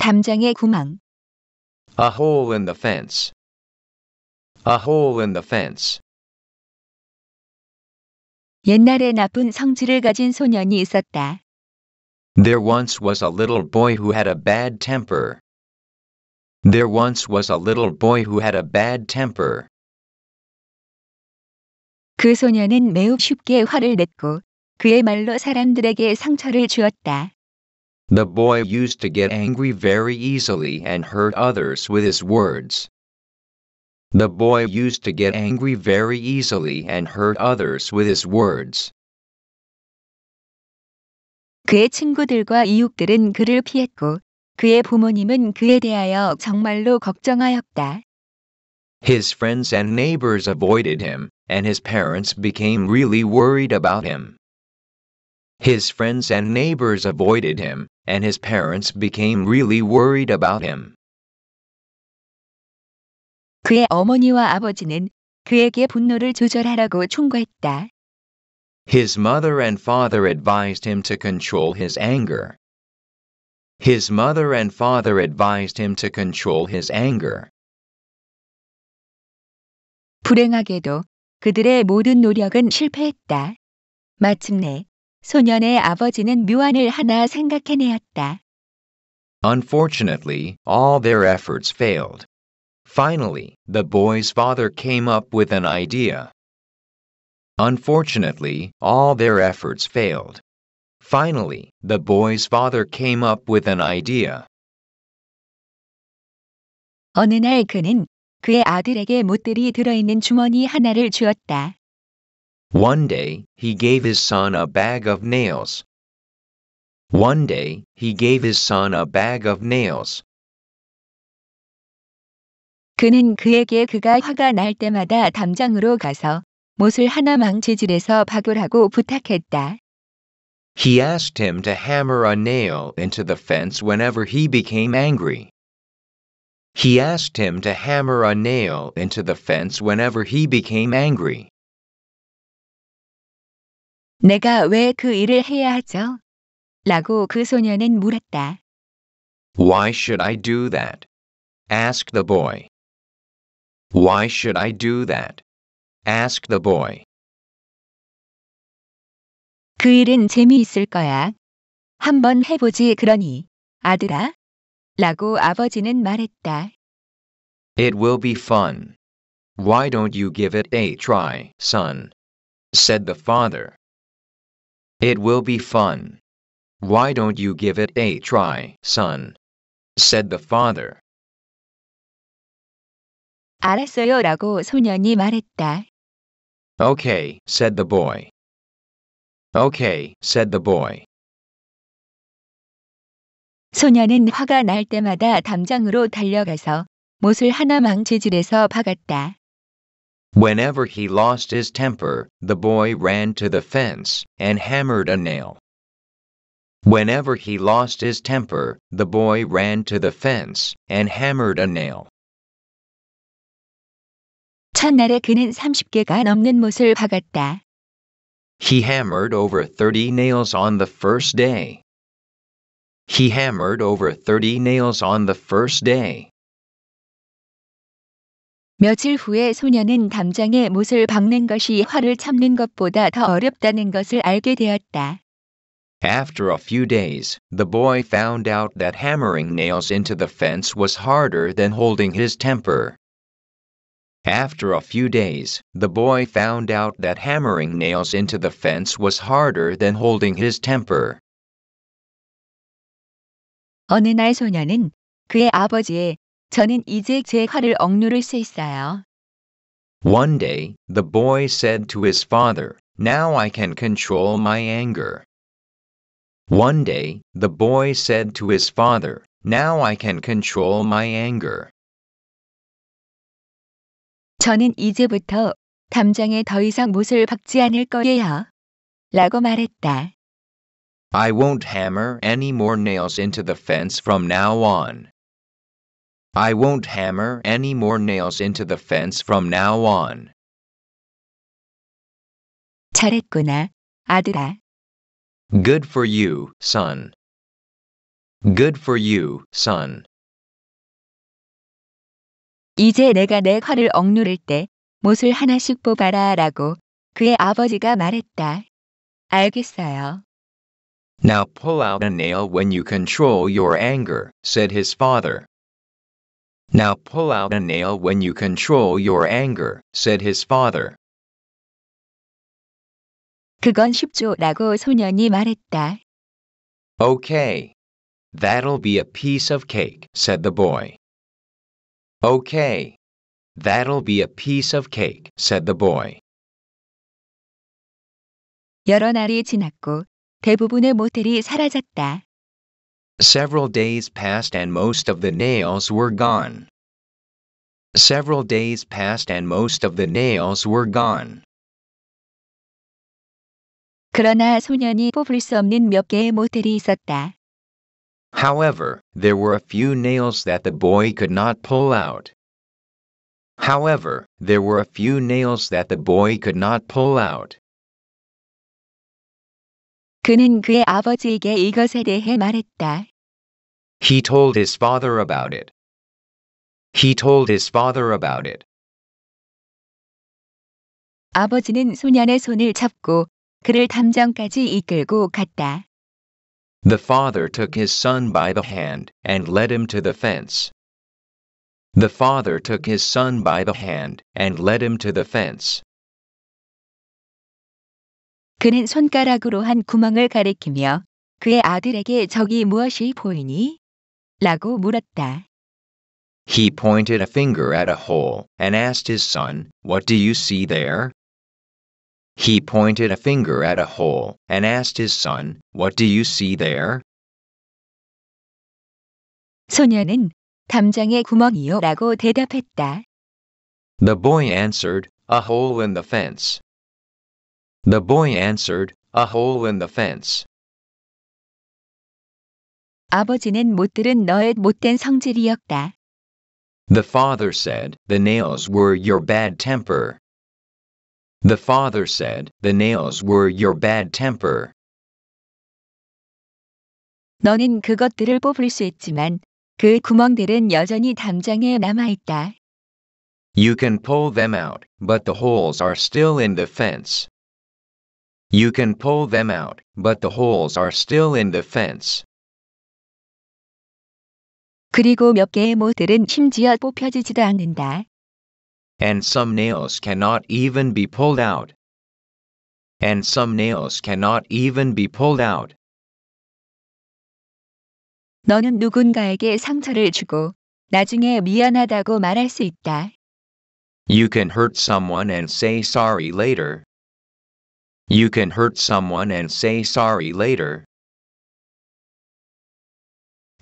담장의 구멍. A hole in the fence. A hole in the fence. 옛날에 나쁜 성질을 가진 소년이 있었다. There once was a little boy who had a bad temper. There once was a little boy who had a bad temper. 그 소년은 매우 쉽게 화를 냈고 그의 말로 사람들에게 상처를 주었다. The boy used to get angry very easily and hurt others with his words. The boy used to get angry very easily and hurt others with his words. 그의 친구들과 이웃들은 그를 피했고 그의 부모님은 그에 대하여 정말로 걱정하였다. His friends and neighbors avoided him, and his parents became really worried about him. His friends and neighbors avoided him, and his parents became really worried about him. 그의 어머니와 아버지는 그에게 분노를 조절하라고 충고했다. His mother and father advised him to control his anger. His mother and father advised him to control his anger. 불행하게도 그들의 모든 노력은 실패했다. 마침내 소년의 아버지는 묘안을 하나 생각해내었다. Unfortunately, all their efforts failed. Finally, the boy's father came up with an idea. Unfortunately, all their efforts failed. Finally, the boy's father came up with an idea. 어느 날 그는 그의 아들에게 못들이 들어있는 주머니 하나를 주었다. One day, he gave his son a bag of nails. One day, he gave his son a bag of nails. 그는 그에게 그가 화가 날 때마다 담장으로 가서 못을 박으라고 부탁했다. He asked him to hammer a nail into the fence whenever he became angry. He asked him to hammer a nail into the fence whenever he became angry. 내가 왜 그 일을 해야 하죠? 라고 그 소녀는 물었다. Why should I do that? a s k the boy. Why should I do that? a s k the boy. 그 일은 재미있을 거야. 한번 해보지 그러니, 아들아. 라고 아버지는 말했다. It will be fun. Why don't you give it a try, son? said the father. It will be fun. Why don't you give it a try, son? said the father. 알았어요 소년이 말했다. Okay, said the boy. Okay, said the boy. 소년은 화가 날 때마다 담장으로 달려가서 못을 하나 망치질해서 박았다. Whenever he lost his temper, the boy ran to the fence and hammered a nail. Whenever he lost his temper, the boy ran to the fence and hammered a nail. 첫날에 그는 30개가 넘는 못을 박았다. He hammered over 30 nails on the first day. He hammered over 30 nails on the first day. 며칠 후에 소녀는 담장에 못을 박는 것이 화를 참는 것보다 더 어렵다는 것을 알게 되었다. After a few days, the boy found out that hammering nails into the fence was harder than holding his temper. After a few days, the boy found out that hammering nails into the fence was harder than holding his temper. 어느 날 소녀는 그의 아버지의 저는 이제 제 억누를 수 있어요. One day, the boy said to his father, Now I can control my anger. One day, the boy said to his father, Now I can control my anger. 저는 이제부터 담장에 더 이상 못을 박지 않을 거예요. 라고 말했다. I won't hammer any more nails into the fence from now on. I won't hammer any more nails into the fence from now on. 잘했구나, 아들아. Good for you, son. Good for you, son. 이제 내가 내 억누를 때 못을 하나씩 그의 아버지가 말했다. 알겠어요. Now pull out a nail when you control your anger, said his father. Now pull out a nail when you control your anger, said his father. 그건 쉽죠라고 소년이 말했다. Okay. That'll be a piece of cake, said the boy. Okay. That'll be a piece of cake, said the boy. 여러 날이 지났고 대부분의 모텔이 사라졌다. Several days passed and most of the nails were gone. Several days passed and most of the nails were gone. 그러나 소년이 뽑을 수 없는 몇 개의 있었다. However, there were a few nails that the boy could not pull out. However, there were a few nails that the boy could not pull out. 그는 그의 아버지에게 이것에 대해 말했다. He told his father about it. He told his father about it. 아버지는 소년의 손을 잡고 그를 담장까지 이끌고 갔다. The father took his son by the hand and led him to the fence. The father took his son by the hand and led him to the fence. 그는 손가락으로 한 구멍을 가리키며 그의 아들에게 저기 무엇이 보이니? 라고 물었다. He pointed a finger at a hole and asked his son, What do you see there? He pointed a finger at a hole and asked his son, What do you see there? 소녀는 담장의 구멍이요 라고 대답했다. The boy answered, A hole in the fence. The boy answered, A hole in the fence. 아버지는 너의 못된 성질이었다. The father said, The nails were your bad temper. The father said, The nails were your bad temper. 너는 그것들을 뽑을 수 있지만 그 구멍들은 여전히 담장에 You can pull them out, but the holes are still in the fence. You can pull them out, but the holes are still in the fence. 그리고 몇 개의 못들은 심지어 뽑혀지지도 않는다. And some nails cannot even be pulled out. And some nails cannot even be pulled out. 너는 누군가에게 상처를 주고 나중에 미안하다고 말할 수 있다. You can hurt someone and say sorry later. You can hurt someone and say sorry later.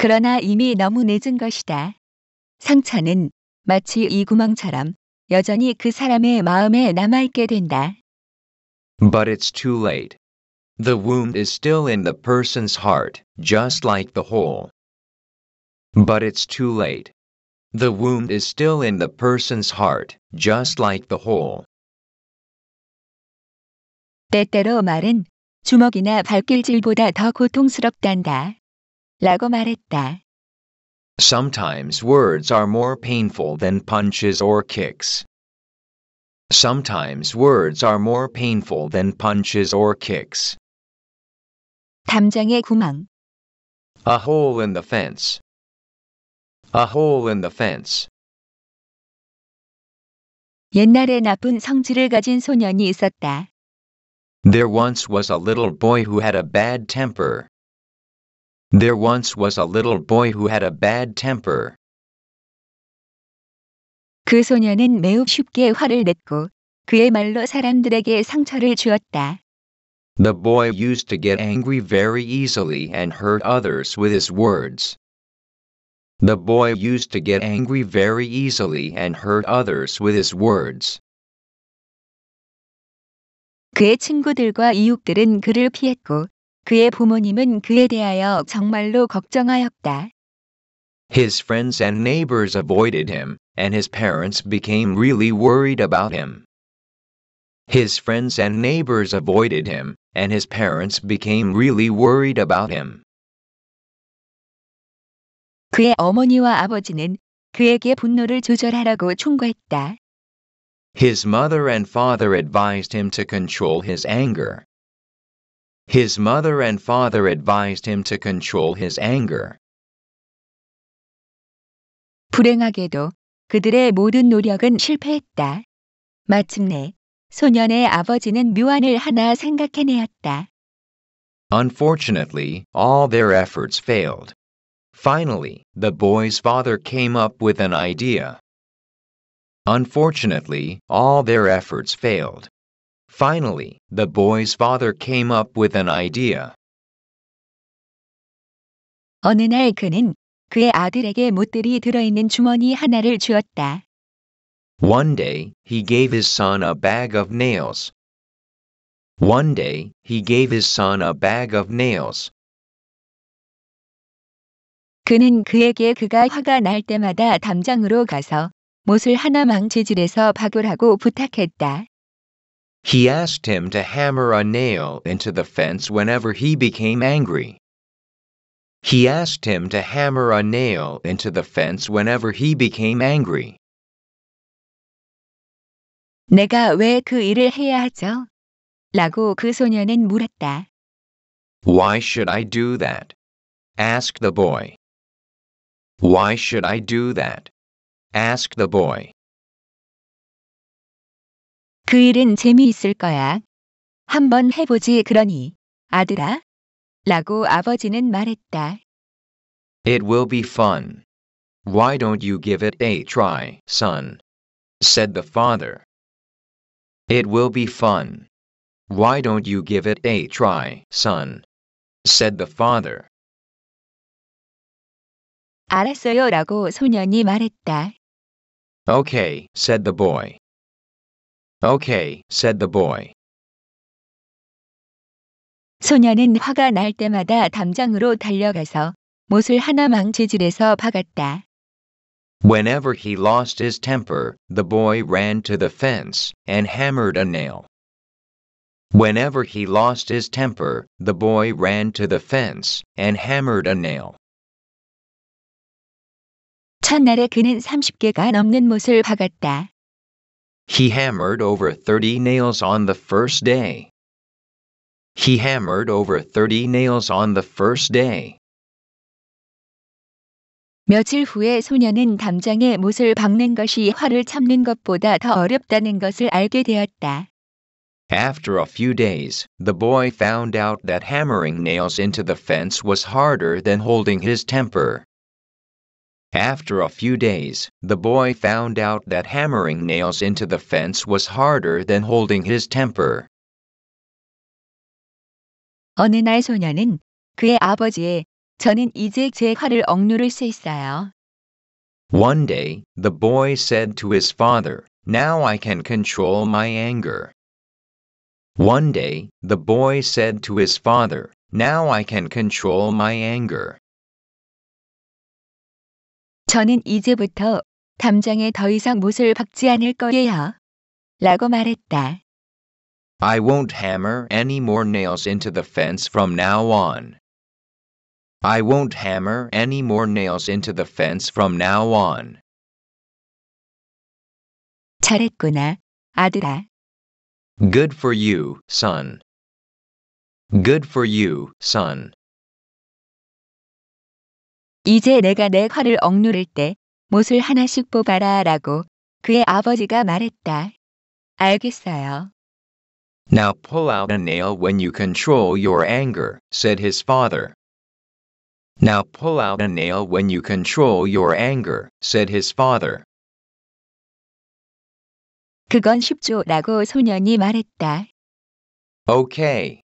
그러나 이미 너무 늦은 것이다. 상처는 마치 이 구멍처럼 여전히 그 사람의 마음에 남아 있게 된다. But it's too late. The wound is still in the person's heart, just like the hole. But it's too late. The wound is still in the person's heart, just like the hole. 때때로 말은 주먹이나 발길질보다 더 고통스럽단다. 라고 말했다. Sometimes words are more painful than punches or kicks. Sometimes words are more painful than punches or kicks. 담장의 구멍. A hole in the fence. A hole in the fence. 옛날에 나쁜 성질을 가진 소년이 있었다. There once was a little boy who had a bad temper. There once was a little boy who had a bad temper. 그 매우 쉽게 화를 냈고 그의 말로 사람들에게 상처를 주었다. The boy used to get angry very easily and hurt others with his words. The boy used to get angry very easily and hurt others with his words. 그의 친구들과 이웃들은 그를 피했고 그의 부모님은 그에 대하여 정말로 걱정하였다. His friends and neighbors avoided him, and his parents became really worried about him. His friends and neighbors avoided him, and his parents became really worried about him. 그의 어머니와 아버지는 그에게 분노를 조절하라고 충고했다. His mother and father advised him to control his anger. His mother and father advised him to control his anger. 불행하게도 그들의 모든 노력은 실패했다. 마침내 소년의 아버지는 묘안을 하나 생각해내었다. Unfortunately, all their efforts failed. Finally, the boy's father came up with an idea. Unfortunately, all their efforts failed. Finally, the boy's father came up with an idea. 어느 날 그는 그의 아들에게 못들이 들어있는 주머니 하나를 주었다. One day, he gave his son a bag of nails. One day, he gave his son a bag of nails. 그는 그에게 그가 화가 날 때마다 담장으로 가서 못을 하나망 부탁했다. He asked him to hammer a nail into the fence whenever he became angry. He asked him to hammer a nail into the fence whenever he became angry. 내가 일을 해야 하죠? 라고 그 물었다. Why should I do that? asked the boy. Why should I do that? Ask the boy. 그 일은 재미있을 거야. 한번 해보지 그러니, 아들아. 라고 아버지는 말했다. It will be fun. Why don't you give it a try, son? said the father. It will be fun. Why don't you give it a try, son? said the father. 알았어요 라고 소년이 말했다. Okay, said the boy. Okay, said the boy. 소녀는 화가 날 때마다 담장으로 달려가서 못을 하나 망치질해서 박았다. Whenever he lost his temper, the boy ran to the fence and hammered a nail. Whenever he lost his temper, the boy ran to the fence and hammered a nail. 첫날에 그는 30개가 넘는 못을 박았다. He hammered over 30 nails on the first day. He hammered over 30 nails on the first day. 며칠 후에 소녀는 담장에 못을 박는 것이 화를 참는 것보다 더 어렵다는 것을 알게 되었다. After a few days, the boy found out that hammering nails into the fence was harder than holding his temper. After a few days, the boy found out that hammering nails into the fence was harder than holding his temper. 어느 날 소년은 그의 아버지의 저는 이제 제 억누를 수 있어요. One day, the boy said to his father, Now I can control my anger. One day, the boy said to his father, Now I can control my anger. 저는 이제부터 담장에 더 이상 못을 박지 않을 거예요. 라고 말했다. I won't hammer any more nails into the fence from now on. I won't hammer any more nails into the fence from now on. 잘했구나, 아들아. Good for you, son. Good for you, son. 이제 내가 내 허를 억누를 때 못을 하나씩 뽑아라 라고 그의 아버지가 말했다. 알겠어요. Now pull out a nail when you control your anger, said his father. Now pull out a nail when you control your anger, said his father. 그건 쉽죠라고 소년이 말했다. Okay.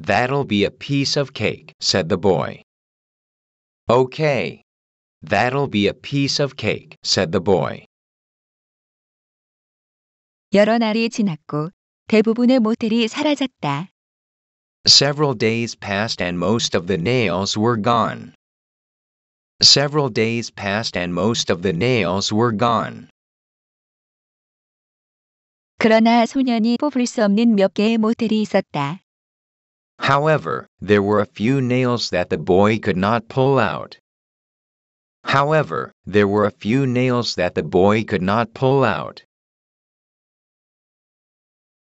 That'll be a piece of cake, said the boy. Okay, that'll be a piece of cake, said the boy. 여러 날이 지났고 대부분의 모텔이 사라졌다. Several days passed and most of the nails were gone. Several days passed and most of the nails were gone. 그러나 소년이 뽑을 수 없는 몇 개의 모텔이 있었다. However, there were a few nails that the boy could not pull out. However, there were a few nails that the boy could not pull out.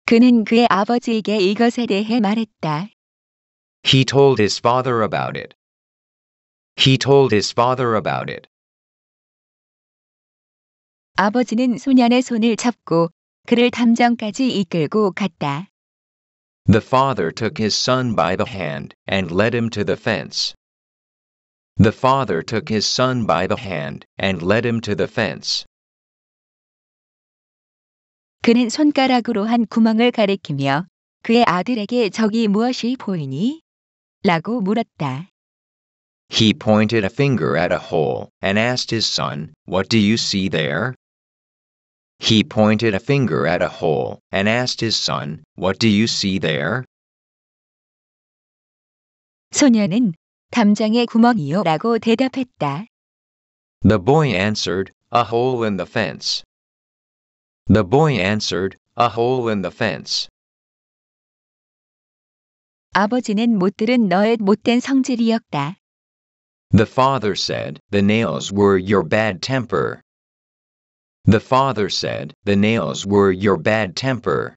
그는 그의 아버지에게 이것에 대해 말했다. He told his father about it. He told his father about it. 아버지는 소년의 손을 잡고 그를 담장까지 이끌고 갔다. The father took his son by the hand and led him to the fence. The father took his son by the hand and led him to the fence. 그는 손가락으로 한 구멍을 가리키며 그의 아들에게 저기 무엇이 보이니? 라고 물었다. He pointed a finger at a hole and asked his son, What do you see there? He pointed a finger at a hole and asked his son, What do you see there? 소녀는 담장의 구멍이요라고 대답했다. The boy answered, A hole in the fence. The boy answered, A hole in the fence. 아버지는 못 들은 너의 못된 성질이었다. The father said, The nails were your bad temper. The father said, The nails were your bad temper.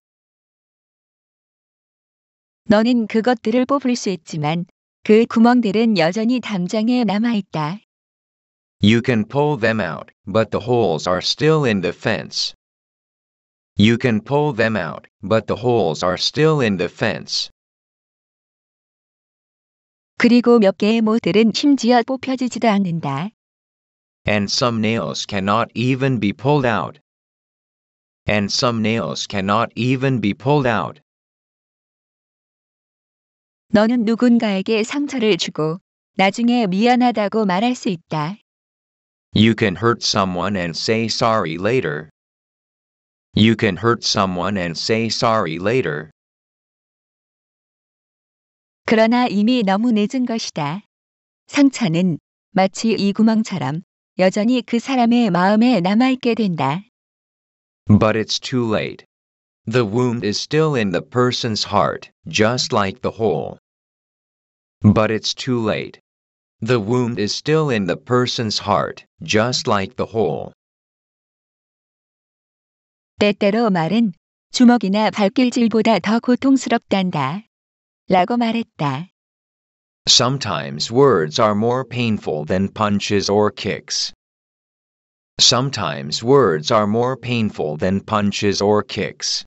너는 그것들을 뽑을 수 있지만 그 구멍들은 여전히 담장에 남아 있다. You can pull them out, but the holes are still in the fence. You can pull them out, but the holes are still in the fence. 그리고 몇 개의 모들은 심지어 뽑혀지지도 않는다 and some nails cannot even be pulled out. And some nails cannot even be pulled out. 너는 누군가에게 상처를 주고 나중에 미안하다고 말할 수 있다. You can hurt someone and say sorry later. You can hurt someone and say sorry later. 그러나 이미 너무 늦은 것이다. 상처는 마치 이 구멍처럼 여전히 그 사람의 마음에 남아있게 된다. But it's too late. The wound is still in the person's heart, just like the hole. But it's too late. The wound is still in the person's heart, just like the hole. 때때로 말은 주먹이나 발길질보다 더 고통스럽단다. 라고 말했다. Sometimes words are more painful than punches or kicks. Sometimes words are more painful than punches or kicks.